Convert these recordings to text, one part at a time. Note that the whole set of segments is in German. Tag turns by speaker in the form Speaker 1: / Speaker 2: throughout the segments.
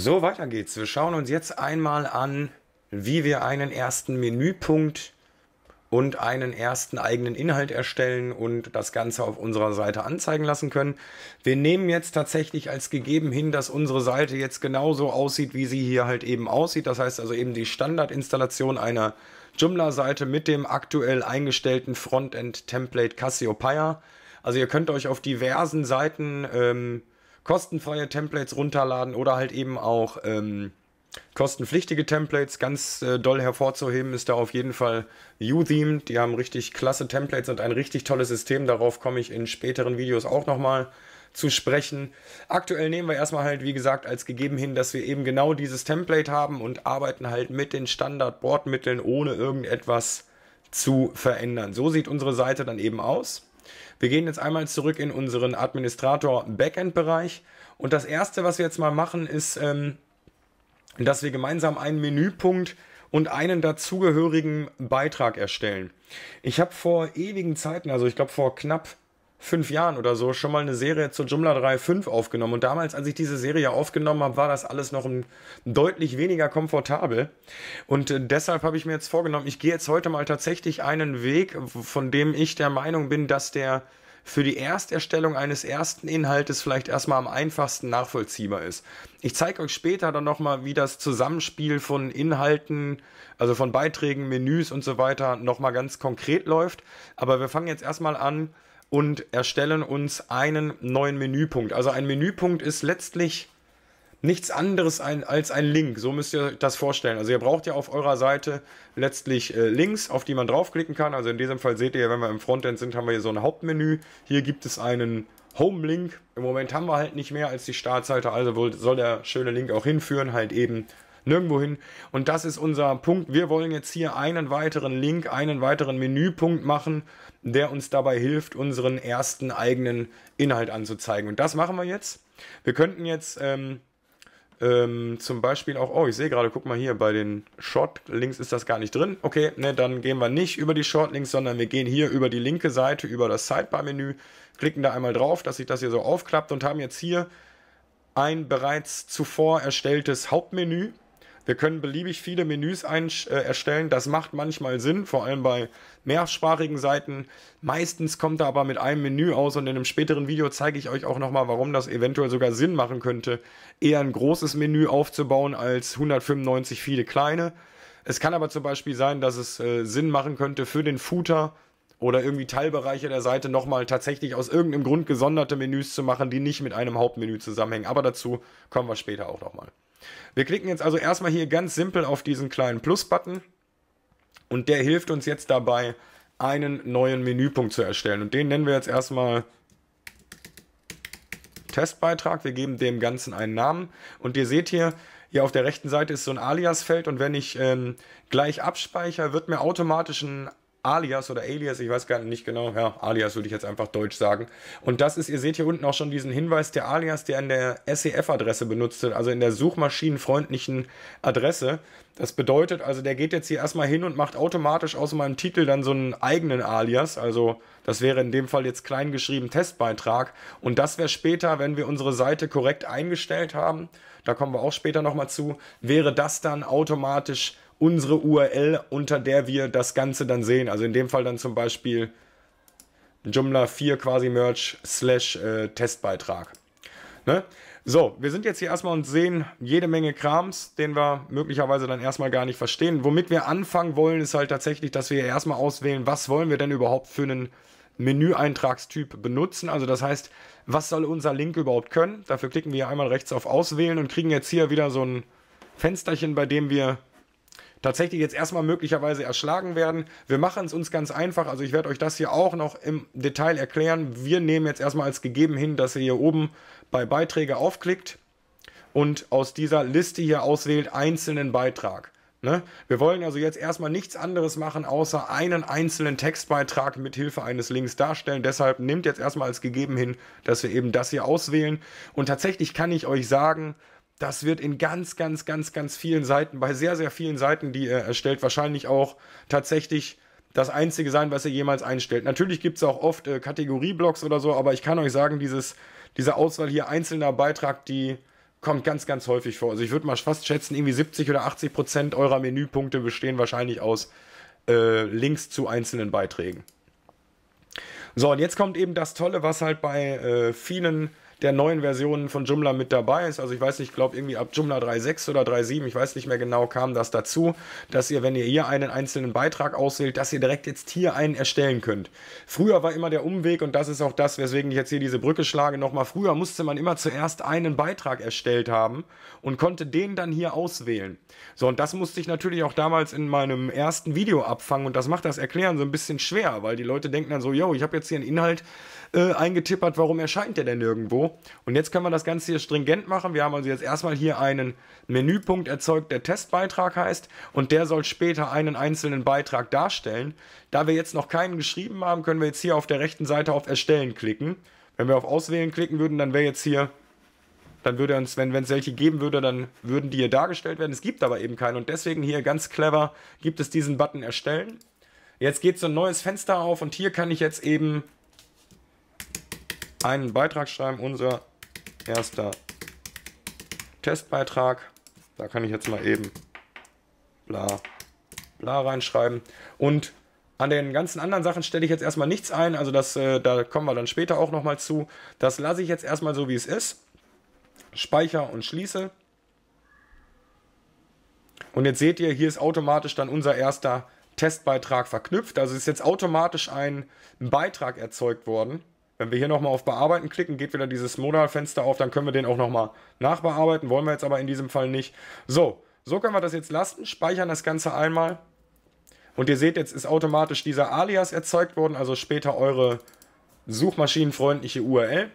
Speaker 1: So, weiter geht's. Wir schauen uns jetzt einmal an, wie wir einen ersten Menüpunkt und einen ersten eigenen Inhalt erstellen und das Ganze auf unserer Seite anzeigen lassen können. Wir nehmen jetzt tatsächlich als gegeben hin, dass unsere Seite jetzt genauso aussieht, wie sie hier halt eben aussieht. Das heißt also eben die Standardinstallation einer Joomla-Seite mit dem aktuell eingestellten Frontend-Template Cassiopeia. Also ihr könnt euch auf diversen Seiten... Ähm, kostenfreie Templates runterladen oder halt eben auch ähm, kostenpflichtige Templates. Ganz äh, doll hervorzuheben ist da auf jeden Fall U-Theme. Die haben richtig klasse Templates und ein richtig tolles System. Darauf komme ich in späteren Videos auch nochmal zu sprechen. Aktuell nehmen wir erstmal halt, wie gesagt, als gegeben hin, dass wir eben genau dieses Template haben und arbeiten halt mit den Standard-Bordmitteln, ohne irgendetwas zu verändern. So sieht unsere Seite dann eben aus. Wir gehen jetzt einmal zurück in unseren Administrator Backend-Bereich. Und das erste, was wir jetzt mal machen, ist, ähm, dass wir gemeinsam einen Menüpunkt und einen dazugehörigen Beitrag erstellen. Ich habe vor ewigen Zeiten, also ich glaube vor knapp fünf Jahren oder so schon mal eine Serie zur Joomla 3.5 aufgenommen. Und damals, als ich diese Serie aufgenommen habe, war das alles noch ein, deutlich weniger komfortabel. Und äh, deshalb habe ich mir jetzt vorgenommen, ich gehe jetzt heute mal tatsächlich einen Weg, von dem ich der Meinung bin, dass der für die Ersterstellung eines ersten Inhaltes vielleicht erstmal am einfachsten nachvollziehbar ist. Ich zeige euch später dann nochmal, wie das Zusammenspiel von Inhalten, also von Beiträgen, Menüs und so weiter nochmal ganz konkret läuft. Aber wir fangen jetzt erstmal an, und erstellen uns einen neuen Menüpunkt. Also ein Menüpunkt ist letztlich nichts anderes ein, als ein Link. So müsst ihr das vorstellen. Also ihr braucht ja auf eurer Seite letztlich äh, Links, auf die man draufklicken kann. Also in diesem Fall seht ihr, wenn wir im Frontend sind, haben wir hier so ein Hauptmenü. Hier gibt es einen Home-Link. Im Moment haben wir halt nicht mehr als die Startseite, also soll der schöne Link auch hinführen, halt eben nirgendwo hin. Und das ist unser Punkt. Wir wollen jetzt hier einen weiteren Link, einen weiteren Menüpunkt machen, der uns dabei hilft, unseren ersten eigenen Inhalt anzuzeigen. Und das machen wir jetzt. Wir könnten jetzt ähm, ähm, zum Beispiel auch, oh, ich sehe gerade, guck mal hier, bei den Shortlinks ist das gar nicht drin. Okay, ne, dann gehen wir nicht über die Shortlinks, sondern wir gehen hier über die linke Seite, über das Sidebar-Menü, klicken da einmal drauf, dass sich das hier so aufklappt und haben jetzt hier ein bereits zuvor erstelltes Hauptmenü wir können beliebig viele Menüs ein, äh, erstellen. Das macht manchmal Sinn, vor allem bei mehrsprachigen Seiten. Meistens kommt er aber mit einem Menü aus und in einem späteren Video zeige ich euch auch nochmal, warum das eventuell sogar Sinn machen könnte, eher ein großes Menü aufzubauen als 195 viele kleine. Es kann aber zum Beispiel sein, dass es äh, Sinn machen könnte für den Footer oder irgendwie Teilbereiche der Seite nochmal tatsächlich aus irgendeinem Grund gesonderte Menüs zu machen, die nicht mit einem Hauptmenü zusammenhängen. Aber dazu kommen wir später auch nochmal. Wir klicken jetzt also erstmal hier ganz simpel auf diesen kleinen Plus-Button und der hilft uns jetzt dabei, einen neuen Menüpunkt zu erstellen. Und den nennen wir jetzt erstmal Testbeitrag. Wir geben dem Ganzen einen Namen. Und ihr seht hier, hier auf der rechten Seite ist so ein Alias-Feld. Und wenn ich ähm, gleich abspeichere, wird mir automatisch ein Alias oder Alias, ich weiß gar nicht genau, ja, Alias würde ich jetzt einfach deutsch sagen. Und das ist, ihr seht hier unten auch schon diesen Hinweis, der Alias, der an der SEF-Adresse benutzt wird, also in der suchmaschinenfreundlichen Adresse. Das bedeutet also, der geht jetzt hier erstmal hin und macht automatisch aus meinem Titel dann so einen eigenen Alias, also das wäre in dem Fall jetzt klein geschrieben Testbeitrag. Und das wäre später, wenn wir unsere Seite korrekt eingestellt haben, da kommen wir auch später nochmal zu, wäre das dann automatisch unsere URL, unter der wir das Ganze dann sehen. Also in dem Fall dann zum Beispiel Joomla 4 quasi Merch slash äh, Testbeitrag. Ne? So, wir sind jetzt hier erstmal und sehen jede Menge Krams, den wir möglicherweise dann erstmal gar nicht verstehen. Womit wir anfangen wollen, ist halt tatsächlich, dass wir erstmal auswählen, was wollen wir denn überhaupt für einen Menüeintragstyp benutzen. Also das heißt, was soll unser Link überhaupt können? Dafür klicken wir hier einmal rechts auf Auswählen und kriegen jetzt hier wieder so ein Fensterchen, bei dem wir tatsächlich jetzt erstmal möglicherweise erschlagen werden. Wir machen es uns ganz einfach. Also ich werde euch das hier auch noch im Detail erklären. Wir nehmen jetzt erstmal als gegeben hin, dass ihr hier oben bei Beiträge aufklickt und aus dieser Liste hier auswählt einzelnen Beitrag. Ne? Wir wollen also jetzt erstmal nichts anderes machen, außer einen einzelnen Textbeitrag mit Hilfe eines Links darstellen. Deshalb nehmt jetzt erstmal als gegeben hin, dass wir eben das hier auswählen. Und tatsächlich kann ich euch sagen, das wird in ganz, ganz, ganz, ganz vielen Seiten, bei sehr, sehr vielen Seiten, die er erstellt, wahrscheinlich auch tatsächlich das einzige sein, was er jemals einstellt. Natürlich gibt es auch oft äh, Kategorieblocks oder so, aber ich kann euch sagen, dieses, diese Auswahl hier einzelner Beitrag, die kommt ganz, ganz häufig vor. Also ich würde mal fast schätzen, irgendwie 70 oder 80 Prozent eurer Menüpunkte bestehen wahrscheinlich aus äh, Links zu einzelnen Beiträgen. So, und jetzt kommt eben das Tolle, was halt bei äh, vielen der neuen Versionen von Joomla mit dabei ist. Also ich weiß nicht, ich glaube irgendwie ab Joomla 3.6 oder 3.7, ich weiß nicht mehr genau, kam das dazu, dass ihr, wenn ihr hier einen einzelnen Beitrag auswählt, dass ihr direkt jetzt hier einen erstellen könnt. Früher war immer der Umweg und das ist auch das, weswegen ich jetzt hier diese Brücke schlage nochmal. Früher musste man immer zuerst einen Beitrag erstellt haben und konnte den dann hier auswählen. So, und das musste ich natürlich auch damals in meinem ersten Video abfangen und das macht das Erklären so ein bisschen schwer, weil die Leute denken dann so, yo, ich habe jetzt hier einen Inhalt äh, eingetippert, warum erscheint der denn nirgendwo? Und jetzt können wir das Ganze hier stringent machen. Wir haben also jetzt erstmal hier einen Menüpunkt erzeugt, der Testbeitrag heißt. Und der soll später einen einzelnen Beitrag darstellen. Da wir jetzt noch keinen geschrieben haben, können wir jetzt hier auf der rechten Seite auf Erstellen klicken. Wenn wir auf Auswählen klicken würden, dann wäre jetzt hier dann würde uns, wenn es welche geben würde, dann würden die hier dargestellt werden. Es gibt aber eben keinen. und deswegen hier ganz clever gibt es diesen Button erstellen. Jetzt geht so ein neues Fenster auf und hier kann ich jetzt eben einen Beitrag schreiben, unser erster Testbeitrag. Da kann ich jetzt mal eben bla bla reinschreiben. Und an den ganzen anderen Sachen stelle ich jetzt erstmal nichts ein, also das, äh, da kommen wir dann später auch nochmal zu. Das lasse ich jetzt erstmal so, wie es ist. Speicher und schließe. Und jetzt seht ihr, hier ist automatisch dann unser erster Testbeitrag verknüpft. Also ist jetzt automatisch ein Beitrag erzeugt worden. Wenn wir hier nochmal auf Bearbeiten klicken, geht wieder dieses Modalfenster auf, dann können wir den auch nochmal nachbearbeiten. Wollen wir jetzt aber in diesem Fall nicht. So, so können wir das jetzt lassen, speichern das Ganze einmal. Und ihr seht, jetzt ist automatisch dieser Alias erzeugt worden, also später eure suchmaschinenfreundliche URL.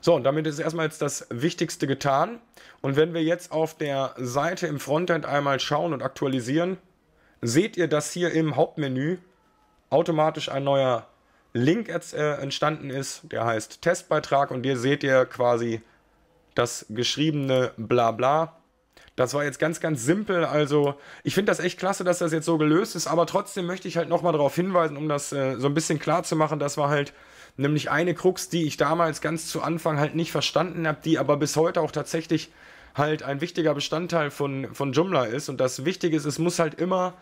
Speaker 1: So, und damit ist erstmal jetzt das Wichtigste getan. Und wenn wir jetzt auf der Seite im Frontend einmal schauen und aktualisieren, seht ihr, dass hier im Hauptmenü automatisch ein neuer Link äh, entstanden ist, der heißt Testbeitrag und hier seht ihr quasi das geschriebene Blabla. Das war jetzt ganz, ganz simpel. Also, ich finde das echt klasse, dass das jetzt so gelöst ist, aber trotzdem möchte ich halt nochmal darauf hinweisen, um das äh, so ein bisschen klar zu machen. Das war halt nämlich eine Krux, die ich damals ganz zu Anfang halt nicht verstanden habe, die aber bis heute auch tatsächlich halt ein wichtiger Bestandteil von, von Joomla ist. Und das Wichtige ist, es muss halt immer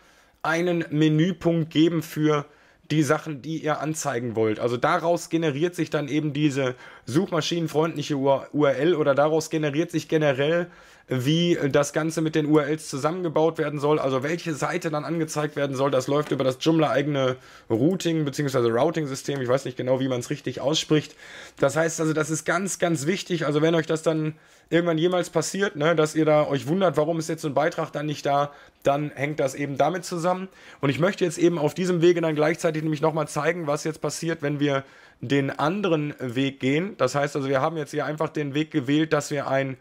Speaker 1: einen Menüpunkt geben für die Sachen, die ihr anzeigen wollt. Also daraus generiert sich dann eben diese suchmaschinenfreundliche URL oder daraus generiert sich generell wie das Ganze mit den URLs zusammengebaut werden soll, also welche Seite dann angezeigt werden soll. Das läuft über das Joomla-eigene Routing bzw. Routing-System. Ich weiß nicht genau, wie man es richtig ausspricht. Das heißt also, das ist ganz, ganz wichtig. Also wenn euch das dann irgendwann jemals passiert, ne, dass ihr da euch wundert, warum ist jetzt so ein Beitrag dann nicht da, dann hängt das eben damit zusammen. Und ich möchte jetzt eben auf diesem Wege dann gleichzeitig nämlich nochmal zeigen, was jetzt passiert, wenn wir den anderen Weg gehen. Das heißt also, wir haben jetzt hier einfach den Weg gewählt, dass wir ein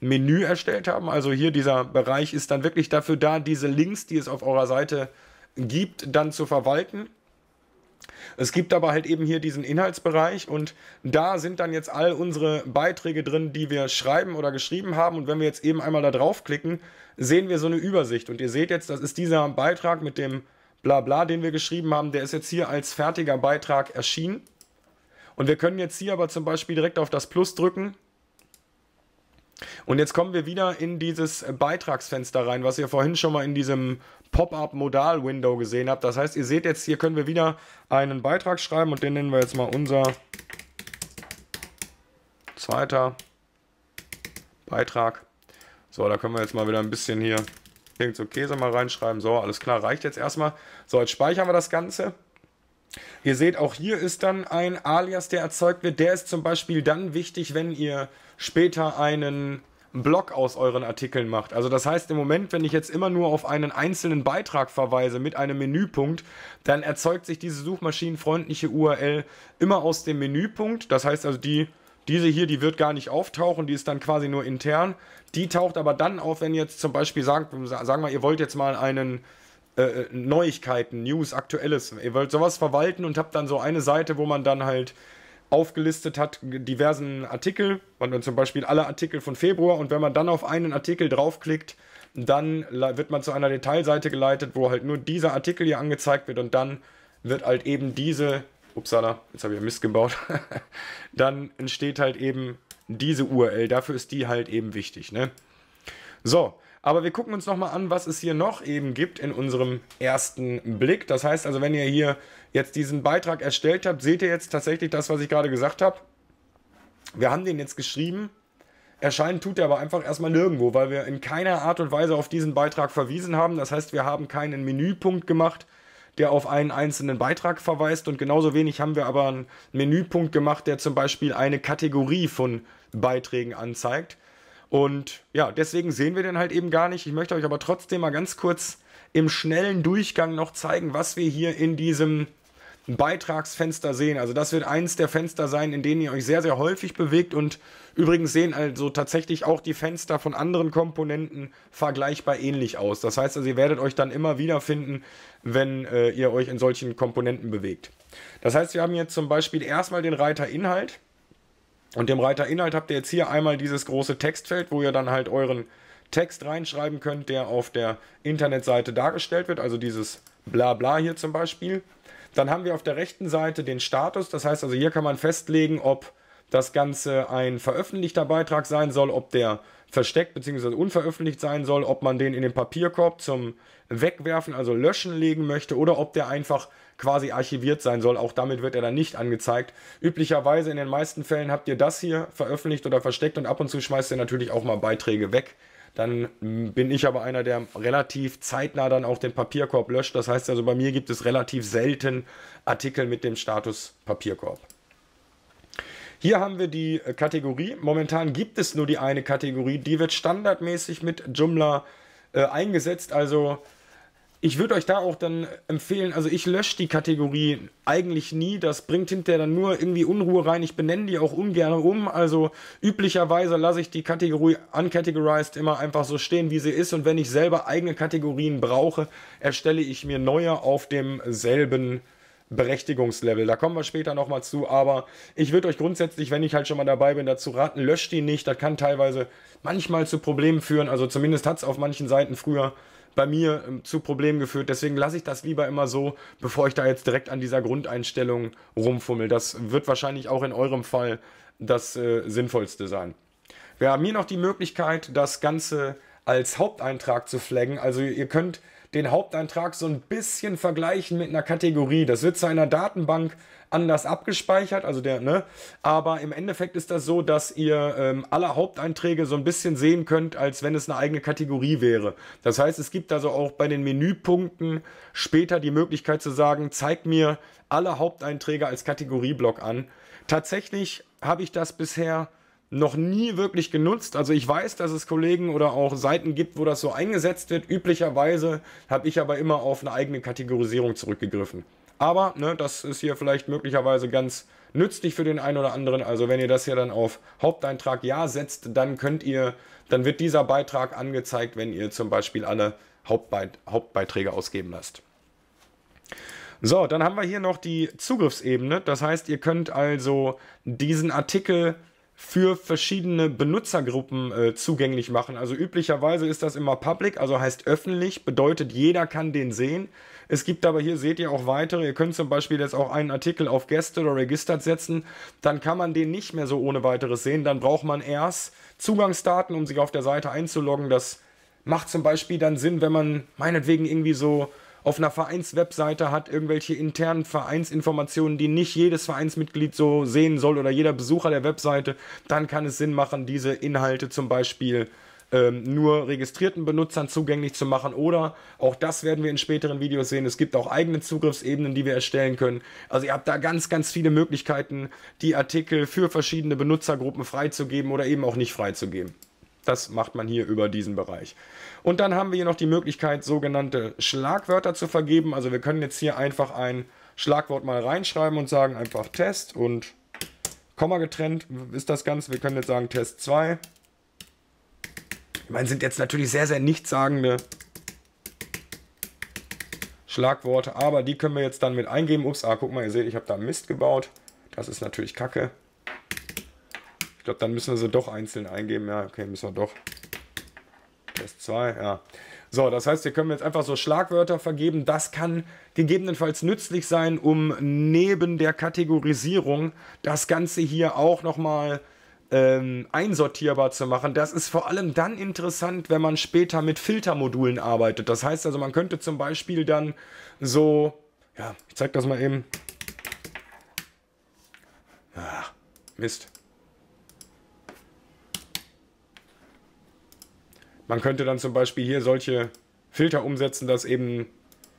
Speaker 1: Menü erstellt haben. Also hier dieser Bereich ist dann wirklich dafür da, diese Links, die es auf eurer Seite gibt, dann zu verwalten. Es gibt aber halt eben hier diesen Inhaltsbereich und da sind dann jetzt all unsere Beiträge drin, die wir schreiben oder geschrieben haben. Und wenn wir jetzt eben einmal da draufklicken, sehen wir so eine Übersicht. Und ihr seht jetzt, das ist dieser Beitrag mit dem Blabla, den wir geschrieben haben. Der ist jetzt hier als fertiger Beitrag erschienen. Und wir können jetzt hier aber zum Beispiel direkt auf das Plus drücken und jetzt kommen wir wieder in dieses Beitragsfenster rein, was ihr vorhin schon mal in diesem Pop-up-Modal-Window gesehen habt. Das heißt, ihr seht jetzt, hier können wir wieder einen Beitrag schreiben und den nennen wir jetzt mal unser zweiter Beitrag. So, da können wir jetzt mal wieder ein bisschen hier irgend so Käse mal reinschreiben. So, alles klar, reicht jetzt erstmal. So, jetzt speichern wir das Ganze. Ihr seht, auch hier ist dann ein Alias, der erzeugt wird. Der ist zum Beispiel dann wichtig, wenn ihr später einen Blog aus euren Artikeln macht. Also das heißt im Moment, wenn ich jetzt immer nur auf einen einzelnen Beitrag verweise mit einem Menüpunkt, dann erzeugt sich diese suchmaschinenfreundliche URL immer aus dem Menüpunkt. Das heißt also die diese hier, die wird gar nicht auftauchen, die ist dann quasi nur intern. Die taucht aber dann auf, wenn ihr jetzt zum Beispiel sagt, sagen wir, ihr wollt jetzt mal einen äh, äh, Neuigkeiten, News, Aktuelles. Ihr wollt sowas verwalten und habt dann so eine Seite, wo man dann halt aufgelistet hat, diversen Artikel, man zum Beispiel alle Artikel von Februar und wenn man dann auf einen Artikel draufklickt, dann wird man zu einer Detailseite geleitet, wo halt nur dieser Artikel hier angezeigt wird und dann wird halt eben diese, upsala, jetzt habe ich ja Mist gebaut, dann entsteht halt eben diese URL, dafür ist die halt eben wichtig, ne? So, aber wir gucken uns nochmal an, was es hier noch eben gibt in unserem ersten Blick. Das heißt also, wenn ihr hier jetzt diesen Beitrag erstellt habt, seht ihr jetzt tatsächlich das, was ich gerade gesagt habe. Wir haben den jetzt geschrieben. Erscheinen tut er aber einfach erstmal nirgendwo, weil wir in keiner Art und Weise auf diesen Beitrag verwiesen haben. Das heißt, wir haben keinen Menüpunkt gemacht, der auf einen einzelnen Beitrag verweist. Und genauso wenig haben wir aber einen Menüpunkt gemacht, der zum Beispiel eine Kategorie von Beiträgen anzeigt. Und ja, deswegen sehen wir den halt eben gar nicht. Ich möchte euch aber trotzdem mal ganz kurz im schnellen Durchgang noch zeigen, was wir hier in diesem Beitragsfenster sehen. Also das wird eins der Fenster sein, in denen ihr euch sehr, sehr häufig bewegt und übrigens sehen also tatsächlich auch die Fenster von anderen Komponenten vergleichbar ähnlich aus. Das heißt also, ihr werdet euch dann immer wiederfinden, wenn äh, ihr euch in solchen Komponenten bewegt. Das heißt, wir haben jetzt zum Beispiel erstmal den Reiter Inhalt. Und im Reiter Inhalt habt ihr jetzt hier einmal dieses große Textfeld, wo ihr dann halt euren Text reinschreiben könnt, der auf der Internetseite dargestellt wird, also dieses Blabla hier zum Beispiel. Dann haben wir auf der rechten Seite den Status, das heißt also hier kann man festlegen, ob das Ganze ein veröffentlichter Beitrag sein soll, ob der versteckt bzw. unveröffentlicht sein soll, ob man den in den Papierkorb zum Wegwerfen, also Löschen legen möchte oder ob der einfach quasi archiviert sein soll. Auch damit wird er dann nicht angezeigt. Üblicherweise in den meisten Fällen habt ihr das hier veröffentlicht oder versteckt und ab und zu schmeißt ihr natürlich auch mal Beiträge weg. Dann hm, bin ich aber einer, der relativ zeitnah dann auch den Papierkorb löscht. Das heißt also, bei mir gibt es relativ selten Artikel mit dem Status Papierkorb. Hier haben wir die äh, Kategorie. Momentan gibt es nur die eine Kategorie. Die wird standardmäßig mit Joomla äh, eingesetzt. Also ich würde euch da auch dann empfehlen, also ich lösche die Kategorie eigentlich nie. Das bringt hinterher dann nur irgendwie Unruhe rein. Ich benenne die auch ungern um. Also üblicherweise lasse ich die Kategorie uncategorized immer einfach so stehen, wie sie ist. Und wenn ich selber eigene Kategorien brauche, erstelle ich mir neue auf demselben Berechtigungslevel. Da kommen wir später nochmal zu, aber ich würde euch grundsätzlich, wenn ich halt schon mal dabei bin, dazu raten, löscht die nicht. Das kann teilweise manchmal zu Problemen führen. Also zumindest hat es auf manchen Seiten früher bei mir ähm, zu Problemen geführt. Deswegen lasse ich das lieber immer so, bevor ich da jetzt direkt an dieser Grundeinstellung rumfummel. Das wird wahrscheinlich auch in eurem Fall das äh, Sinnvollste sein. Wir haben hier noch die Möglichkeit, das Ganze als Haupteintrag zu flaggen. Also ihr könnt den Haupteintrag so ein bisschen vergleichen mit einer Kategorie. Das wird zu einer Datenbank anders abgespeichert, also der, ne? Aber im Endeffekt ist das so, dass ihr ähm, alle Haupteinträge so ein bisschen sehen könnt, als wenn es eine eigene Kategorie wäre. Das heißt, es gibt also auch bei den Menüpunkten später die Möglichkeit zu sagen, zeig mir alle Haupteinträge als Kategorieblock an. Tatsächlich habe ich das bisher noch nie wirklich genutzt. Also ich weiß, dass es Kollegen oder auch Seiten gibt, wo das so eingesetzt wird. Üblicherweise habe ich aber immer auf eine eigene Kategorisierung zurückgegriffen. Aber ne, das ist hier vielleicht möglicherweise ganz nützlich für den einen oder anderen. Also wenn ihr das hier dann auf Haupteintrag Ja setzt, dann könnt ihr, dann wird dieser Beitrag angezeigt, wenn ihr zum Beispiel alle Hauptbeit Hauptbeiträge ausgeben lasst. So, dann haben wir hier noch die Zugriffsebene. Das heißt, ihr könnt also diesen Artikel für verschiedene Benutzergruppen äh, zugänglich machen. Also üblicherweise ist das immer public, also heißt öffentlich, bedeutet jeder kann den sehen. Es gibt aber hier, seht ihr auch weitere, ihr könnt zum Beispiel jetzt auch einen Artikel auf Gäste oder Registert setzen, dann kann man den nicht mehr so ohne weiteres sehen, dann braucht man erst Zugangsdaten, um sich auf der Seite einzuloggen. Das macht zum Beispiel dann Sinn, wenn man meinetwegen irgendwie so auf einer Vereinswebseite hat irgendwelche internen Vereinsinformationen, die nicht jedes Vereinsmitglied so sehen soll oder jeder Besucher der Webseite, dann kann es Sinn machen, diese Inhalte zum Beispiel ähm, nur registrierten Benutzern zugänglich zu machen oder auch das werden wir in späteren Videos sehen. Es gibt auch eigene Zugriffsebenen, die wir erstellen können. Also ihr habt da ganz, ganz viele Möglichkeiten, die Artikel für verschiedene Benutzergruppen freizugeben oder eben auch nicht freizugeben. Das macht man hier über diesen Bereich. Und dann haben wir hier noch die Möglichkeit, sogenannte Schlagwörter zu vergeben. Also wir können jetzt hier einfach ein Schlagwort mal reinschreiben und sagen einfach Test und Komma getrennt ist das Ganze. Wir können jetzt sagen Test 2. Ich meine, sind jetzt natürlich sehr, sehr nichtssagende Schlagworte, aber die können wir jetzt dann mit eingeben. Ups, ah, guck mal, ihr seht, ich habe da Mist gebaut. Das ist natürlich kacke glaube, dann müssen wir sie doch einzeln eingeben. Ja, okay, müssen wir doch. Test 2, ja. So, das heißt, hier können wir jetzt einfach so Schlagwörter vergeben. Das kann gegebenenfalls nützlich sein, um neben der Kategorisierung das Ganze hier auch nochmal ähm, einsortierbar zu machen. Das ist vor allem dann interessant, wenn man später mit Filtermodulen arbeitet. Das heißt also, man könnte zum Beispiel dann so, ja, ich zeig das mal eben. Ah, Mist. Man könnte dann zum Beispiel hier solche Filter umsetzen, dass eben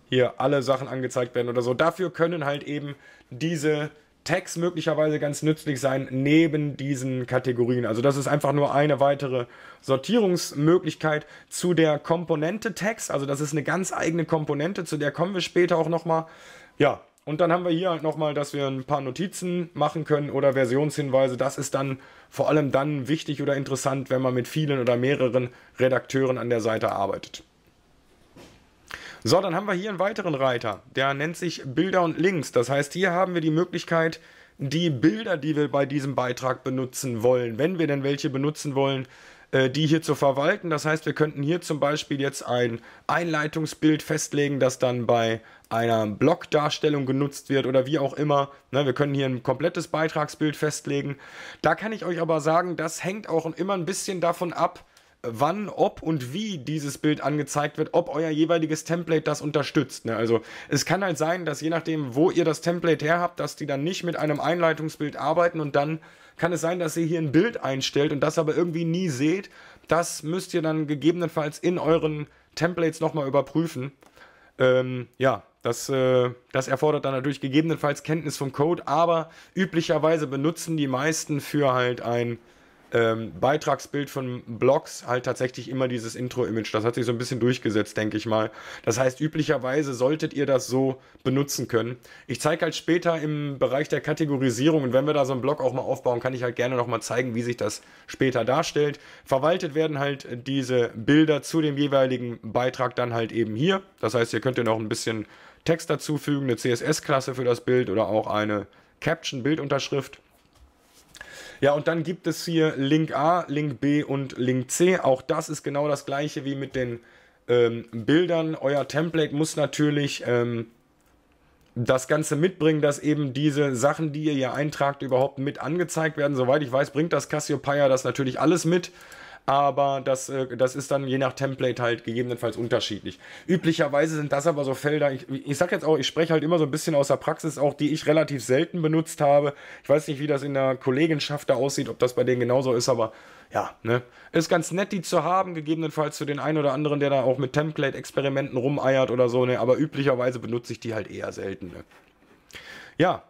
Speaker 1: hier alle Sachen angezeigt werden oder so. Dafür können halt eben diese Tags möglicherweise ganz nützlich sein neben diesen Kategorien. Also das ist einfach nur eine weitere Sortierungsmöglichkeit zu der Komponente Tags. Also das ist eine ganz eigene Komponente, zu der kommen wir später auch nochmal. Ja, und dann haben wir hier halt nochmal, dass wir ein paar Notizen machen können oder Versionshinweise. Das ist dann vor allem dann wichtig oder interessant, wenn man mit vielen oder mehreren Redakteuren an der Seite arbeitet. So, dann haben wir hier einen weiteren Reiter. Der nennt sich Bilder und Links. Das heißt, hier haben wir die Möglichkeit, die Bilder, die wir bei diesem Beitrag benutzen wollen, wenn wir denn welche benutzen wollen, äh, die hier zu verwalten. Das heißt, wir könnten hier zum Beispiel jetzt ein Einleitungsbild festlegen, das dann bei einer Blockdarstellung genutzt wird oder wie auch immer. Ne, wir können hier ein komplettes Beitragsbild festlegen. Da kann ich euch aber sagen, das hängt auch immer ein bisschen davon ab, wann, ob und wie dieses Bild angezeigt wird, ob euer jeweiliges Template das unterstützt. Ne? Also es kann halt sein, dass je nachdem, wo ihr das Template her habt, dass die dann nicht mit einem Einleitungsbild arbeiten und dann kann es sein, dass ihr hier ein Bild einstellt und das aber irgendwie nie seht. Das müsst ihr dann gegebenenfalls in euren Templates nochmal überprüfen. Ähm, ja, das, äh, das erfordert dann natürlich gegebenenfalls Kenntnis vom Code, aber üblicherweise benutzen die meisten für halt ein ähm, Beitragsbild von Blogs halt tatsächlich immer dieses Intro-Image. Das hat sich so ein bisschen durchgesetzt, denke ich mal. Das heißt, üblicherweise solltet ihr das so benutzen können. Ich zeige halt später im Bereich der Kategorisierung und wenn wir da so einen Blog auch mal aufbauen, kann ich halt gerne nochmal zeigen, wie sich das später darstellt. Verwaltet werden halt diese Bilder zu dem jeweiligen Beitrag dann halt eben hier. Das heißt, ihr könnt ihr noch ein bisschen Text dazufügen, eine CSS-Klasse für das Bild oder auch eine Caption-Bildunterschrift. Ja, und dann gibt es hier Link A, Link B und Link C. Auch das ist genau das gleiche wie mit den ähm, Bildern. Euer Template muss natürlich ähm, das Ganze mitbringen, dass eben diese Sachen, die ihr hier eintragt, überhaupt mit angezeigt werden. Soweit ich weiß, bringt das Cassiopeia das natürlich alles mit aber das, äh, das ist dann je nach Template halt gegebenenfalls unterschiedlich. Üblicherweise sind das aber so Felder, ich, ich sag jetzt auch, ich spreche halt immer so ein bisschen aus der Praxis, auch die ich relativ selten benutzt habe. Ich weiß nicht, wie das in der Kollegenschaft da aussieht, ob das bei denen genauso ist, aber ja, ne? Ist ganz nett, die zu haben, gegebenenfalls für den einen oder anderen, der da auch mit Template-Experimenten rumeiert oder so, ne? Aber üblicherweise benutze ich die halt eher selten, ne? Ja.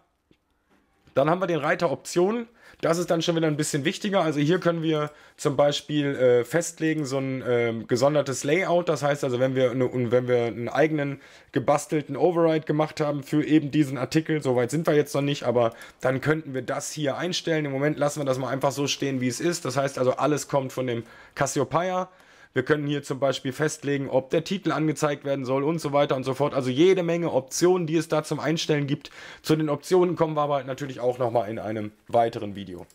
Speaker 1: Dann haben wir den Reiter Optionen. Das ist dann schon wieder ein bisschen wichtiger. Also hier können wir zum Beispiel äh, festlegen so ein äh, gesondertes Layout. Das heißt also, wenn wir, eine, wenn wir einen eigenen gebastelten Override gemacht haben für eben diesen Artikel, soweit sind wir jetzt noch nicht, aber dann könnten wir das hier einstellen. Im Moment lassen wir das mal einfach so stehen, wie es ist. Das heißt also, alles kommt von dem Cassiopeia wir können hier zum Beispiel festlegen, ob der Titel angezeigt werden soll und so weiter und so fort. Also jede Menge Optionen, die es da zum Einstellen gibt. Zu den Optionen kommen wir aber natürlich auch nochmal in einem weiteren Video.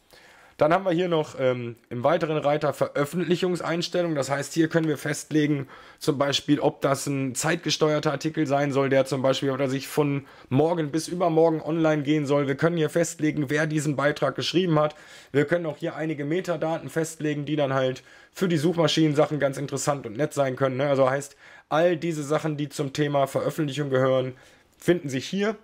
Speaker 1: Dann haben wir hier noch ähm, im weiteren Reiter Veröffentlichungseinstellungen. Das heißt, hier können wir festlegen, zum Beispiel, ob das ein zeitgesteuerter Artikel sein soll, der zum Beispiel oder sich von morgen bis übermorgen online gehen soll. Wir können hier festlegen, wer diesen Beitrag geschrieben hat. Wir können auch hier einige Metadaten festlegen, die dann halt für die Suchmaschinen-Sachen ganz interessant und nett sein können. Ne? Also heißt, all diese Sachen, die zum Thema Veröffentlichung gehören, finden sich hier.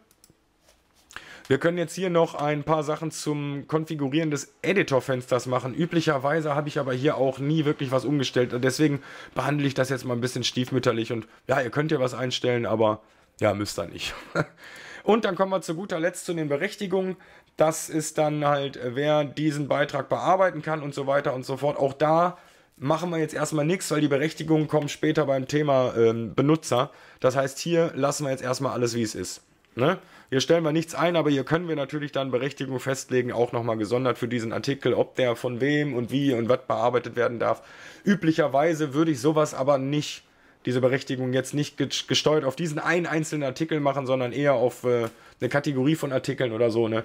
Speaker 1: Wir können jetzt hier noch ein paar Sachen zum Konfigurieren des Editor-Fensters machen. Üblicherweise habe ich aber hier auch nie wirklich was umgestellt. deswegen behandle ich das jetzt mal ein bisschen stiefmütterlich. Und ja, ihr könnt ja was einstellen, aber ja, müsst ihr nicht. Und dann kommen wir zu guter Letzt zu den Berechtigungen. Das ist dann halt, äh, wer diesen Beitrag bearbeiten kann und so weiter und so fort. Auch da machen wir jetzt erstmal nichts, weil die Berechtigungen kommen später beim Thema ähm, Benutzer. Das heißt, hier lassen wir jetzt erstmal alles, wie es ist. Ne? Hier stellen wir nichts ein, aber hier können wir natürlich dann Berechtigung festlegen, auch nochmal gesondert für diesen Artikel, ob der von wem und wie und was bearbeitet werden darf. Üblicherweise würde ich sowas aber nicht, diese Berechtigung jetzt nicht gesteuert auf diesen einen einzelnen Artikel machen, sondern eher auf äh, eine Kategorie von Artikeln oder so. Ne?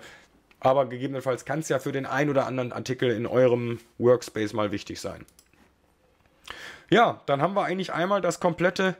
Speaker 1: Aber gegebenenfalls kann es ja für den einen oder anderen Artikel in eurem Workspace mal wichtig sein. Ja, dann haben wir eigentlich einmal das komplette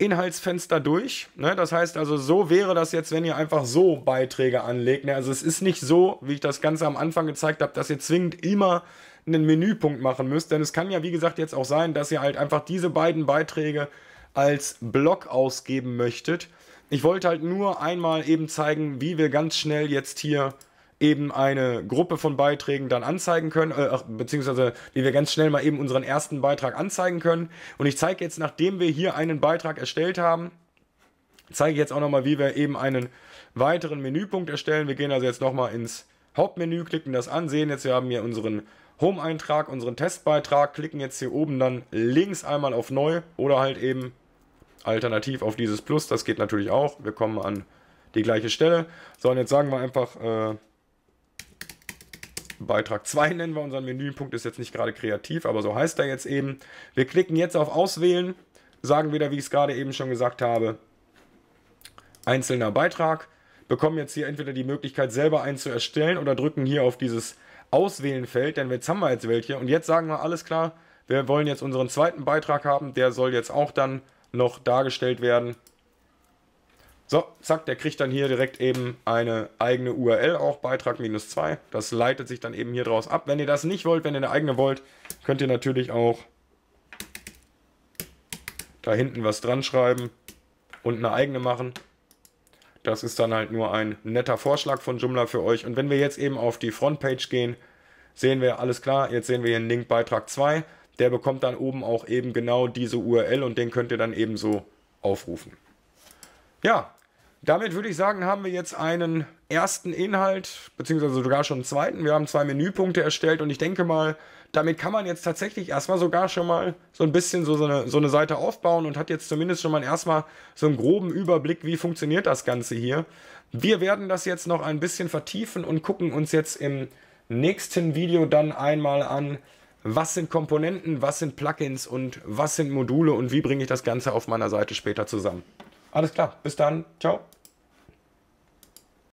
Speaker 1: Inhaltsfenster durch. Ne? Das heißt also, so wäre das jetzt, wenn ihr einfach so Beiträge anlegt. Ne? Also es ist nicht so, wie ich das Ganze am Anfang gezeigt habe, dass ihr zwingend immer einen Menüpunkt machen müsst. Denn es kann ja, wie gesagt, jetzt auch sein, dass ihr halt einfach diese beiden Beiträge als Blog ausgeben möchtet. Ich wollte halt nur einmal eben zeigen, wie wir ganz schnell jetzt hier eben eine Gruppe von Beiträgen dann anzeigen können, äh, beziehungsweise wie wir ganz schnell mal eben unseren ersten Beitrag anzeigen können. Und ich zeige jetzt, nachdem wir hier einen Beitrag erstellt haben, zeige ich jetzt auch nochmal, wie wir eben einen weiteren Menüpunkt erstellen. Wir gehen also jetzt nochmal ins Hauptmenü, klicken das an, sehen jetzt, wir haben hier unseren Home-Eintrag, unseren Testbeitrag, klicken jetzt hier oben dann links einmal auf Neu oder halt eben alternativ auf dieses Plus. Das geht natürlich auch. Wir kommen an die gleiche Stelle. So, und jetzt sagen wir einfach, äh, Beitrag 2 nennen wir unseren Menüpunkt, ist jetzt nicht gerade kreativ, aber so heißt er jetzt eben. Wir klicken jetzt auf Auswählen, sagen wieder, wie ich es gerade eben schon gesagt habe, einzelner Beitrag, bekommen jetzt hier entweder die Möglichkeit, selber einen zu erstellen oder drücken hier auf dieses Auswählen-Feld, denn jetzt haben wir jetzt welche und jetzt sagen wir, alles klar, wir wollen jetzt unseren zweiten Beitrag haben, der soll jetzt auch dann noch dargestellt werden so, zack, der kriegt dann hier direkt eben eine eigene URL, auch Beitrag minus 2. Das leitet sich dann eben hier draus ab. Wenn ihr das nicht wollt, wenn ihr eine eigene wollt, könnt ihr natürlich auch da hinten was dran schreiben und eine eigene machen. Das ist dann halt nur ein netter Vorschlag von Joomla für euch. Und wenn wir jetzt eben auf die Frontpage gehen, sehen wir, alles klar, jetzt sehen wir hier einen Link Beitrag 2. Der bekommt dann oben auch eben genau diese URL und den könnt ihr dann eben so aufrufen. Ja, damit würde ich sagen, haben wir jetzt einen ersten Inhalt, beziehungsweise sogar schon einen zweiten. Wir haben zwei Menüpunkte erstellt und ich denke mal, damit kann man jetzt tatsächlich erstmal sogar schon mal so ein bisschen so, so, eine, so eine Seite aufbauen und hat jetzt zumindest schon mal erstmal so einen groben Überblick, wie funktioniert das Ganze hier. Wir werden das jetzt noch ein bisschen vertiefen und gucken uns jetzt im nächsten Video dann einmal an, was sind Komponenten, was sind Plugins und was sind Module und wie bringe ich das Ganze auf meiner Seite später zusammen. Alles klar, bis dann. Ciao.